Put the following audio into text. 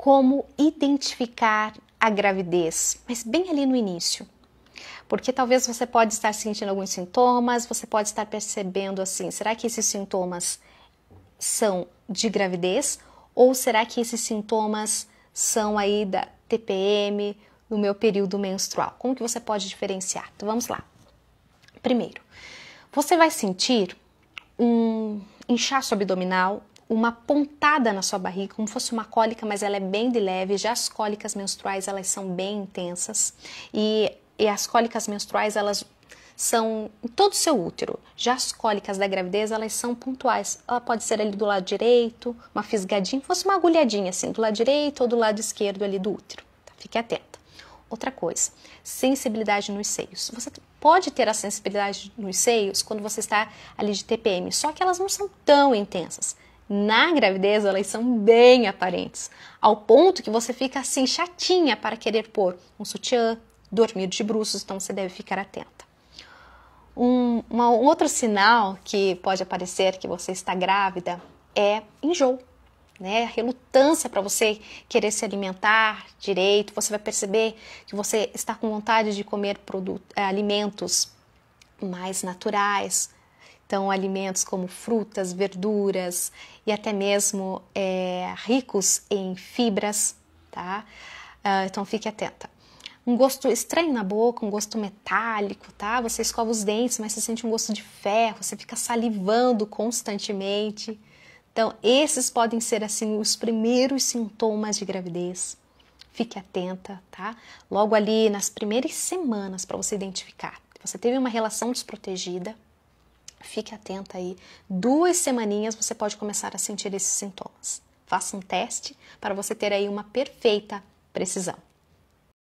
como identificar a gravidez, mas bem ali no início. Porque talvez você pode estar sentindo alguns sintomas, você pode estar percebendo assim, será que esses sintomas são de gravidez ou será que esses sintomas são aí da TPM, no meu período menstrual? Como que você pode diferenciar? Então vamos lá. Primeiro, você vai sentir um inchaço abdominal uma pontada na sua barriga, como fosse uma cólica, mas ela é bem de leve. Já as cólicas menstruais, elas são bem intensas e, e as cólicas menstruais, elas são em todo o seu útero. Já as cólicas da gravidez, elas são pontuais. Ela pode ser ali do lado direito, uma fisgadinha, fosse uma agulhadinha assim, do lado direito ou do lado esquerdo ali do útero. Tá? Fique atenta. Outra coisa, sensibilidade nos seios. Você pode ter a sensibilidade nos seios quando você está ali de TPM, só que elas não são tão intensas na gravidez elas são bem aparentes, ao ponto que você fica assim chatinha para querer pôr um sutiã, dormir de bruços, então você deve ficar atenta. Um, uma, um outro sinal que pode aparecer que você está grávida é enjoo. Né, a relutância para você querer se alimentar direito, você vai perceber que você está com vontade de comer produtos, eh, alimentos mais naturais, então, alimentos como frutas, verduras e até mesmo é, ricos em fibras, tá? Uh, então, fique atenta. Um gosto estranho na boca, um gosto metálico, tá? Você escova os dentes, mas você sente um gosto de ferro, você fica salivando constantemente. Então, esses podem ser assim os primeiros sintomas de gravidez. Fique atenta, tá? Logo ali nas primeiras semanas para você identificar. Você teve uma relação desprotegida, Fique atenta aí, duas semaninhas você pode começar a sentir esses sintomas. Faça um teste para você ter aí uma perfeita precisão.